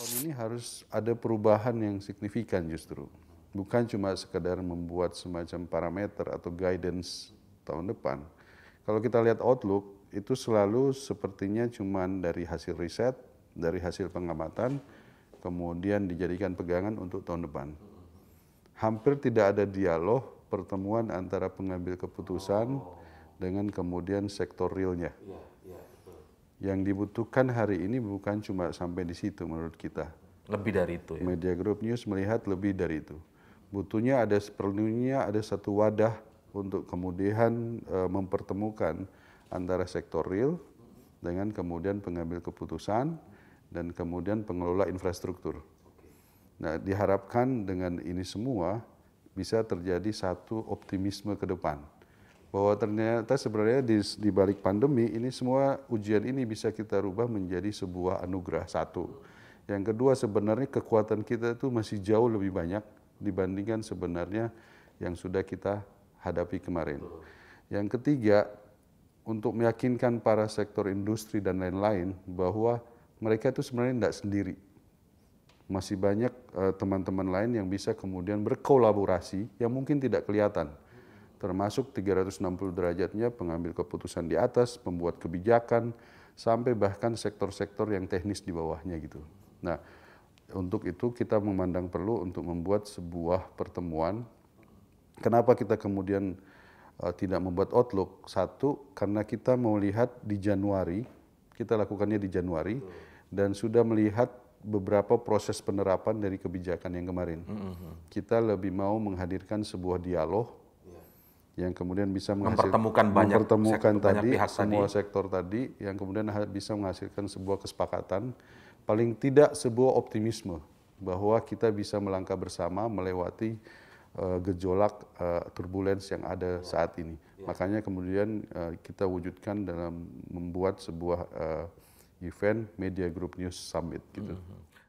Tahun ini harus ada perubahan yang signifikan justru. Bukan cuma sekedar membuat semacam parameter atau guidance tahun depan. Kalau kita lihat outlook, itu selalu sepertinya cuma dari hasil riset, dari hasil pengamatan, kemudian dijadikan pegangan untuk tahun depan. Hampir tidak ada dialog pertemuan antara pengambil keputusan dengan kemudian sektor realnya. Iya yang dibutuhkan hari ini bukan cuma sampai di situ menurut kita. Lebih dari itu ya. Media Group News melihat lebih dari itu. Butuhnya ada perlunya ada satu wadah untuk kemudian e, mempertemukan antara sektor real dengan kemudian pengambil keputusan dan kemudian pengelola infrastruktur. Nah, diharapkan dengan ini semua bisa terjadi satu optimisme ke depan bahwa ternyata sebenarnya di, di balik pandemi ini semua ujian ini bisa kita rubah menjadi sebuah anugerah satu. Yang kedua sebenarnya kekuatan kita itu masih jauh lebih banyak dibandingkan sebenarnya yang sudah kita hadapi kemarin. Yang ketiga untuk meyakinkan para sektor industri dan lain-lain bahwa mereka itu sebenarnya tidak sendiri. Masih banyak eh, teman-teman uh, teman -teman lain yang bisa kemudian berkolaborasi yang mungkin tidak kelihatan termasuk 360 derajatnya pengambil keputusan di atas, pembuat kebijakan, sampai bahkan sektor-sektor yang teknis di bawahnya gitu. Nah, untuk itu kita memandang perlu untuk membuat sebuah pertemuan. Kenapa kita kemudian uh, tidak membuat outlook? Satu, karena kita mau lihat di Januari, kita lakukannya di Januari, dan sudah melihat beberapa proses penerapan dari kebijakan yang kemarin. Mm-hmm. Kita lebih mau menghadirkan sebuah dialog yang kemudian bisa menghasilkan mempertemukan, banyak mempertemukan sektor, tadi banyak semua tadi. sektor tadi yang kemudian bisa menghasilkan sebuah kesepakatan paling tidak sebuah optimisme bahwa kita bisa melangkah bersama melewati uh, gejolak uh, eh, turbulens yang ada saat ini. Ya. Makanya kemudian uh, kita wujudkan dalam membuat sebuah uh, event Media Group News Summit gitu. Mm -hmm.